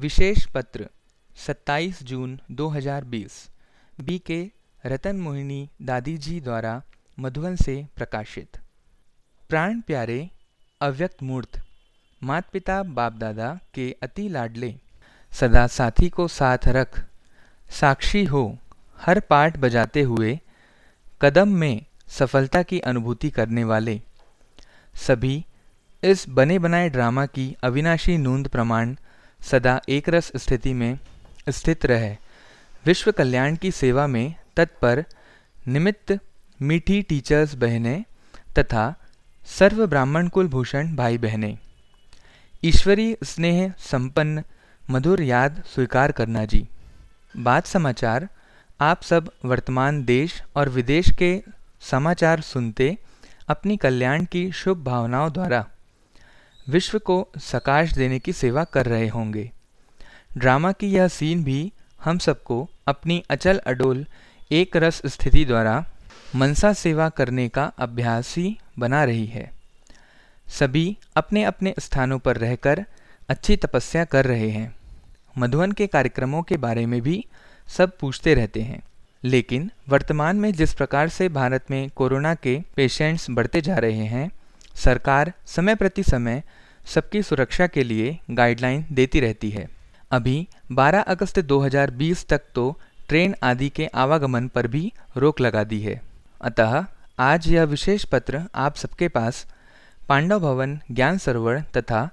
विशेष पत्र 27 जून 2020 बी के रतन मोहिनी दादी जी द्वारा मधुबन से प्रकाशित प्राण प्यारे अव्यक्त मूर्त मात पिता बाप दादा के अति लाडले सदा साथी को साथ रख साक्षी हो हर पाठ बजाते हुए कदम में सफलता की अनुभूति करने वाले सभी इस बने बनाए ड्रामा की अविनाशी नूंद प्रमाण सदा एक रस स्थिति में स्थित रहे विश्व कल्याण की सेवा में तत्पर निमित्त मीठी टीचर्स बहनें तथा सर्व ब्राह्मण कुलभूषण भाई बहनें ईश्वरीय स्नेह संपन्न मधुर याद स्वीकार करना जी बात समाचार आप सब वर्तमान देश और विदेश के समाचार सुनते अपनी कल्याण की शुभ भावनाओं द्वारा विश्व को सकाश देने की सेवा कर रहे होंगे ड्रामा की यह सीन भी हम सबको अपनी अचल अडोल एक रस स्थिति द्वारा मनसा सेवा करने का अभ्यास ही बना रही है सभी अपने अपने स्थानों पर रहकर अच्छी तपस्या कर रहे हैं मधुवन के कार्यक्रमों के बारे में भी सब पूछते रहते हैं लेकिन वर्तमान में जिस प्रकार से भारत में कोरोना के पेशेंट्स बढ़ते जा रहे हैं सरकार समय प्रति समय सबकी सुरक्षा के लिए गाइडलाइन देती रहती है अभी 12 अगस्त 2020 तक तो ट्रेन आदि के आवागमन पर भी रोक लगा दी है अतः आज यह विशेष पत्र आप सबके पास पांडव भवन ज्ञान सरोवर तथा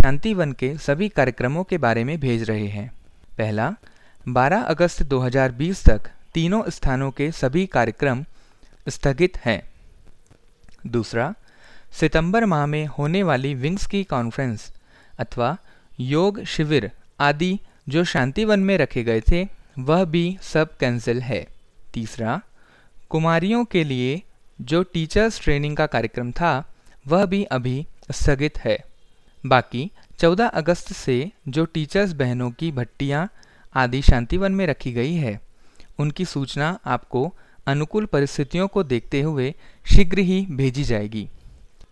शांतिवन के सभी कार्यक्रमों के बारे में भेज रहे हैं पहला 12 अगस्त 2020 तक तीनों स्थानों के सभी कार्यक्रम स्थगित हैं दूसरा सितंबर माह में होने वाली विंग्स की कॉन्फ्रेंस अथवा योग शिविर आदि जो शांतिवन में रखे गए थे वह भी सब कैंसिल है तीसरा कुमारियों के लिए जो टीचर्स ट्रेनिंग का कार्यक्रम था वह भी अभी स्थगित है बाकी 14 अगस्त से जो टीचर्स बहनों की भट्टियाँ आदि शांतिवन में रखी गई है उनकी सूचना आपको अनुकूल परिस्थितियों को देखते हुए शीघ्र ही भेजी जाएगी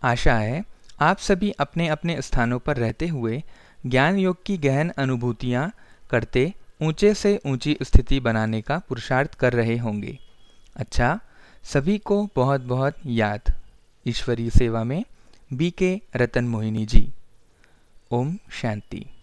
आशा है आप सभी अपने अपने स्थानों पर रहते हुए ज्ञान योग की गहन अनुभूतियाँ करते ऊंचे से ऊंची स्थिति बनाने का पुरुषार्थ कर रहे होंगे अच्छा सभी को बहुत बहुत याद ईश्वरीय सेवा में बी के रतन मोहिनी जी ओम शांति